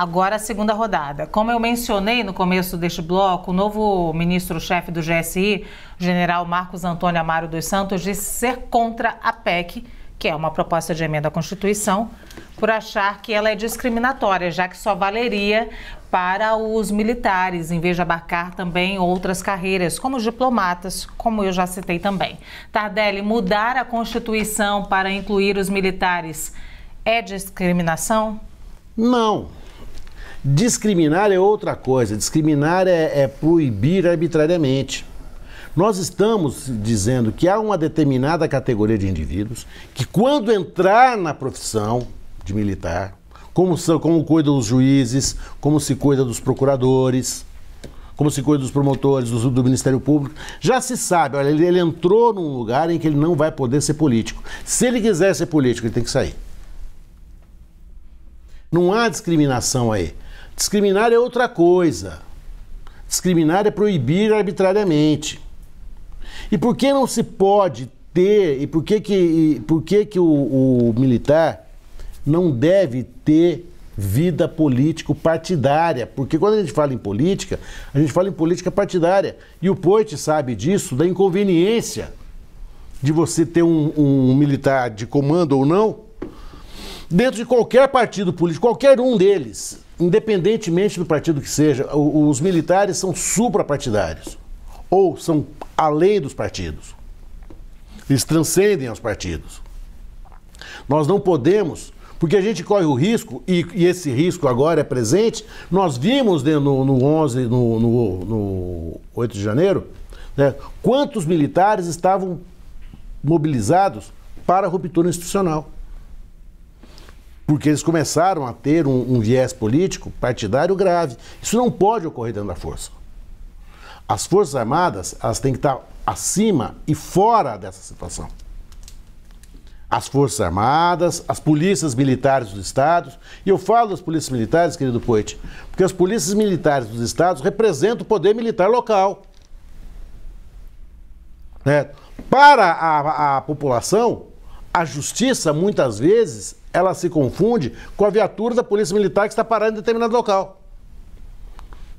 Agora a segunda rodada. Como eu mencionei no começo deste bloco, o novo ministro-chefe do GSI, general Marcos Antônio Amaro dos Santos, disse ser contra a PEC, que é uma proposta de emenda à Constituição, por achar que ela é discriminatória, já que só valeria para os militares, em vez de abarcar também outras carreiras, como os diplomatas, como eu já citei também. Tardelli, mudar a Constituição para incluir os militares é discriminação? Não, Discriminar é outra coisa, discriminar é, é proibir arbitrariamente. Nós estamos dizendo que há uma determinada categoria de indivíduos que, quando entrar na profissão de militar, como, são, como cuidam os juízes, como se cuida dos procuradores, como se cuida dos promotores, do, do Ministério Público, já se sabe, olha, ele, ele, entrou num lugar em que ele não vai poder ser político. Se ele quiser ser político, ele tem que sair. Não há discriminação aí. Discriminar é outra coisa. Discriminar é proibir arbitrariamente. E por que não se pode ter, e por que, que, e por que, que o, o militar não deve ter vida político-partidária? Porque quando a gente fala em política, a gente fala em política partidária. E o Poit sabe disso, da inconveniência de você ter um, um militar de comando ou não, dentro de qualquer partido político, qualquer um deles independentemente do partido que seja, os militares são suprapartidários ou são além dos partidos. Eles transcendem aos partidos. Nós não podemos, porque a gente corre o risco, e, e esse risco agora é presente. Nós vimos né, no, no 11, no, no, no 8 de janeiro, né, quantos militares estavam mobilizados para a ruptura institucional porque eles começaram a ter um, um viés político partidário grave. Isso não pode ocorrer dentro da força. As Forças Armadas, elas têm que estar acima e fora dessa situação. As Forças Armadas, as polícias militares dos estados, e eu falo das polícias militares, querido Poit, porque as polícias militares dos estados representam o poder militar local. Né? Para a, a população, a justiça muitas vezes ela se confunde com a viatura da Polícia Militar que está parada em determinado local.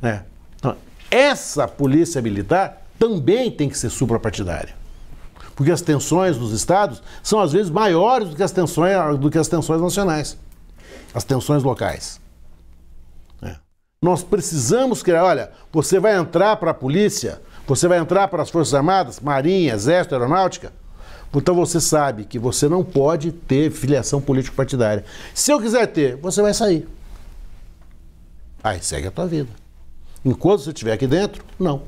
né? Então, essa Polícia Militar também tem que ser suprapartidária. Porque as tensões dos estados são às vezes maiores do que as tensões, do que as tensões nacionais, as tensões locais. É. Nós precisamos criar, olha, você vai entrar para a polícia, você vai entrar para as Forças Armadas, Marinha, Exército, Aeronáutica, então você sabe que você não pode ter filiação político-partidária. Se eu quiser ter, você vai sair. Aí segue a tua vida. Enquanto você estiver aqui dentro, não.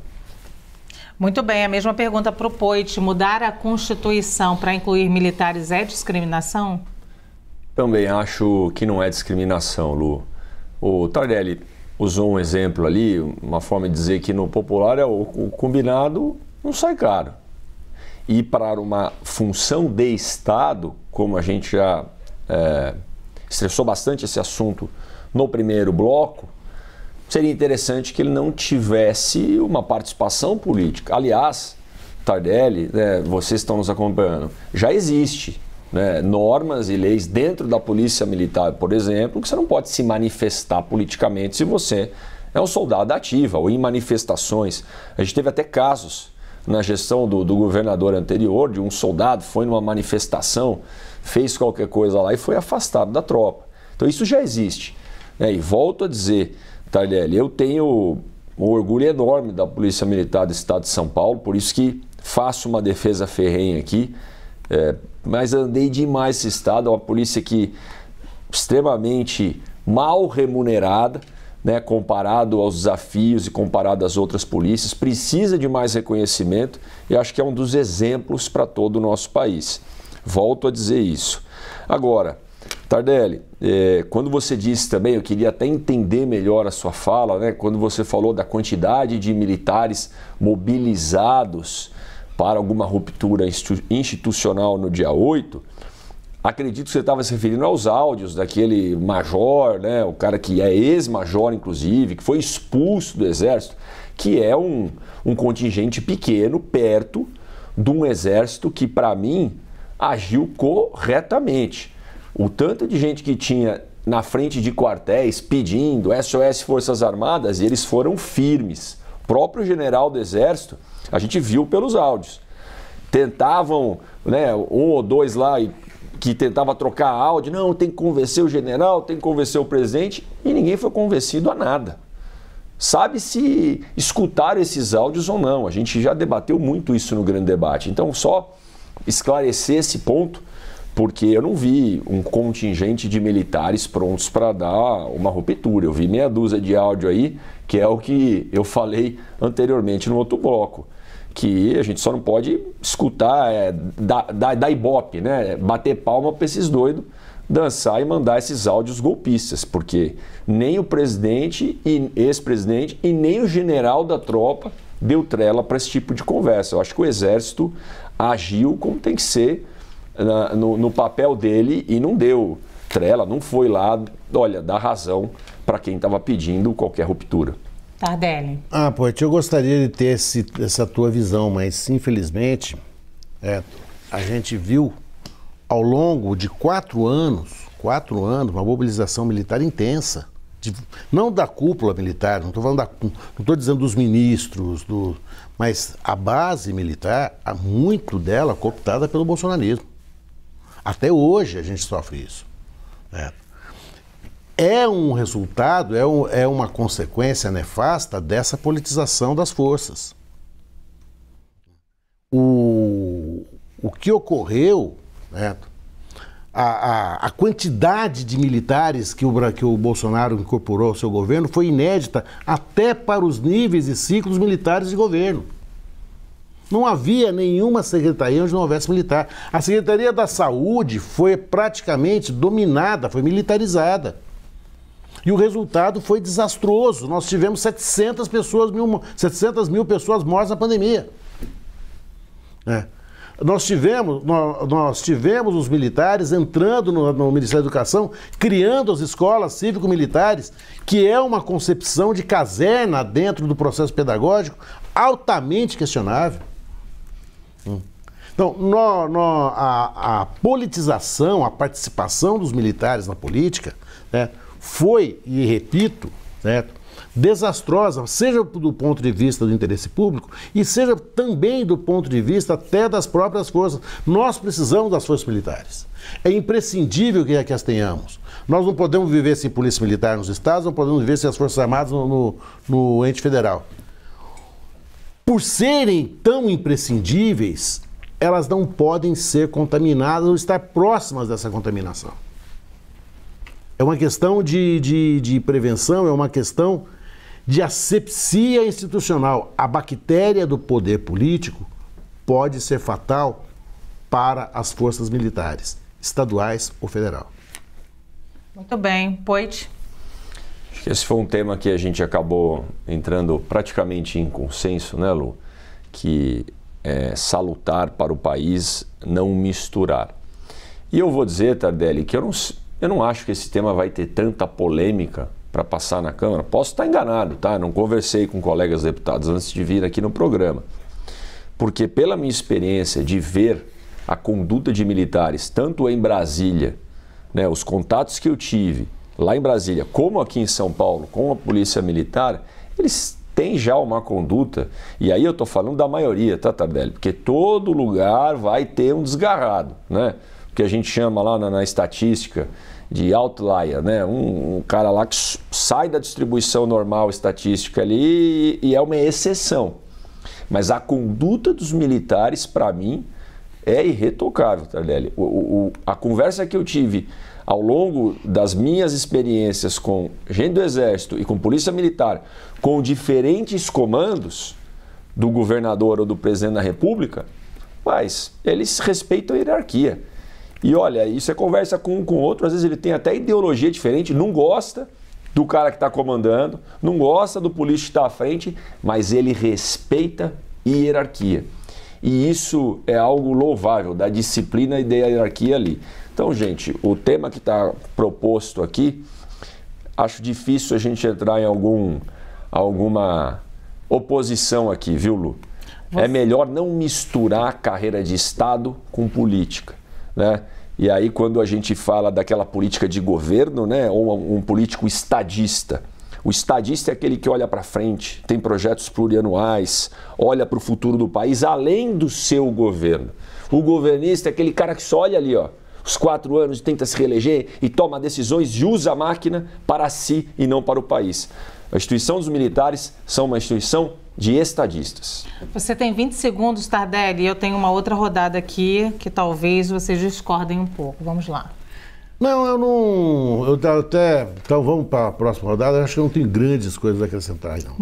Muito bem, a mesma pergunta para o Poit. Mudar a Constituição para incluir militares é discriminação? Também acho que não é discriminação, Lu. O Tardelli usou um exemplo ali, uma forma de dizer que no popular é o, o combinado não sai caro e para uma função de Estado, como a gente já é, estressou bastante esse assunto no primeiro bloco, seria interessante que ele não tivesse uma participação política. Aliás, Tardelli, né, vocês estão nos acompanhando, já existe né, normas e leis dentro da polícia militar, por exemplo, que você não pode se manifestar politicamente se você é um soldado ativo ou em manifestações. A gente teve até casos na gestão do, do governador anterior, de um soldado, foi numa manifestação, fez qualquer coisa lá e foi afastado da tropa. Então isso já existe. Né? E volto a dizer, Tardelli, eu tenho um orgulho enorme da Polícia Militar do Estado de São Paulo, por isso que faço uma defesa ferrenha aqui. É, mas andei demais esse estado, é uma polícia que extremamente mal remunerada, né, comparado aos desafios e comparado às outras polícias, precisa de mais reconhecimento e acho que é um dos exemplos para todo o nosso país. Volto a dizer isso. Agora, Tardelli, é, quando você disse também, eu queria até entender melhor a sua fala, né, quando você falou da quantidade de militares mobilizados para alguma ruptura institucional no dia 8, Acredito que você estava se referindo aos áudios daquele major, né, o cara que é ex-major, inclusive, que foi expulso do exército, que é um, um contingente pequeno, perto de um exército que, para mim, agiu corretamente. O tanto de gente que tinha na frente de quartéis pedindo SOS Forças Armadas e eles foram firmes. O próprio general do exército, a gente viu pelos áudios tentavam, né, um ou dois lá e que tentava trocar áudio, não, tem que convencer o general, tem que convencer o presidente, e ninguém foi convencido a nada. Sabe se escutar esses áudios ou não. A gente já debateu muito isso no grande debate. Então, só esclarecer esse ponto, porque eu não vi um contingente de militares prontos para dar uma ruptura. Eu vi meia dúzia de áudio aí, que é o que eu falei anteriormente no outro bloco que a gente só não pode escutar, é, dar, dar, dar ibope, né? bater palma para esses doidos dançar e mandar esses áudios golpistas, porque nem o presidente e ex-presidente e nem o general da tropa deu trela para esse tipo de conversa. Eu acho que o exército agiu como tem que ser na, no, no papel dele e não deu trela, não foi lá, olha, dá razão para quem estava pedindo qualquer ruptura. Tardelli. Ah, poeta, eu gostaria de ter esse, essa tua visão, mas infelizmente é, a gente viu ao longo de quatro anos, quatro anos, uma mobilização militar intensa. De, não da cúpula militar, não estou falando da, não estou dizendo dos ministros, do, mas a base militar, há muito dela cooptada pelo bolsonarismo. Até hoje a gente sofre isso. É é um resultado, é, um, é uma consequência nefasta dessa politização das forças. O, o que ocorreu, né, a, a, a, quantidade de militares que o, que o Bolsonaro incorporou ao seu governo foi inédita até para os níveis e ciclos militares de governo. Não havia nenhuma secretaria onde não houvesse militar. A Secretaria da Saúde foi praticamente dominada, foi militarizada. E o resultado foi desastroso. Nós tivemos 700, pessoas, mil, 700 mil pessoas mortas na pandemia. É. Nós tivemos, nós, nós, tivemos os militares entrando no, no Ministério da Educação, criando as escolas cívico-militares, que é uma concepção de caserna dentro do processo pedagógico altamente questionável. Hum. Então, no, no, a, a, politização, a participação dos militares na política, né, foi, e repito, certo? Né, desastrosa, seja do ponto de vista do interesse público e seja também do ponto de vista até das próprias forças. Nós precisamos das forças militares. É imprescindível que, as tenhamos. Nós não podemos viver sem polícia militar nos estados, não podemos viver sem as Forças Armadas no, no, no ente federal. Por serem tão imprescindíveis, elas não podem ser contaminadas ou estar próximas dessa contaminação. É uma questão de, de, de prevenção, é uma questão de asepsia institucional. A bactéria do poder político pode ser fatal para as forças militares, estaduais ou federal. Muito bem, Poit. Esse foi um tema que a gente acabou entrando praticamente em consenso, né, Lu? Que é salutar para o país não misturar. E eu vou dizer, Tardelli, que eu não, eu não acho que esse tema vai ter tanta polêmica para passar na Câmara. Posso estar enganado, tá? Não conversei com colegas deputados antes de vir aqui no programa. Porque, pela minha experiência de ver a conduta de militares, tanto em Brasília, né, os contatos que eu tive lá em Brasília, como aqui em São Paulo, com a Polícia Militar, eles têm já uma conduta, e aí eu estou falando da maioria, tá, Tardelli? Porque todo lugar vai ter um desgarrado, né? que a gente chama lá na, na estatística de outlier, né? Um, um, cara lá que sai da distribuição normal estatística ali e, e é uma exceção. Mas a conduta dos militares, para mim, é irretocável, Tardelli. Tá, o, o, a conversa que eu tive ao longo das minhas experiências com gente do Exército e com Polícia Militar, com diferentes comandos do governador ou do presidente da República, mas eles respeitam a hierarquia. E olha, e você é conversa com um com outro, às vezes ele tem até ideologia diferente, não gosta do cara que está comandando, não gosta do político que está à frente, mas ele respeita hierarquia. E isso é algo louvável, da disciplina e da hierarquia ali. Então, gente, o tema que está proposto aqui, acho difícil a gente entrar em algum, alguma oposição aqui, viu, Lu? É você... É melhor não misturar carreira de Estado com política né? E aí quando a gente fala daquela política de governo, né, ou um político estadista, o estadista é aquele que olha para frente, tem projetos plurianuais, olha para o futuro do país além do seu governo. O governista é aquele cara que só olha ali, ó, os quatro anos e tenta se reeleger e toma decisões e usa a máquina para si e não para o país. A instituição dos militares são uma instituição de estadistas. Você tem 20 segundos, Tardelli, e eu tenho uma outra rodada aqui que talvez vocês discordem um pouco. Vamos lá. Não, eu não. Eu até. Então vamos para a próxima rodada. Eu acho que eu não tenho grandes coisas a acrescentar, não.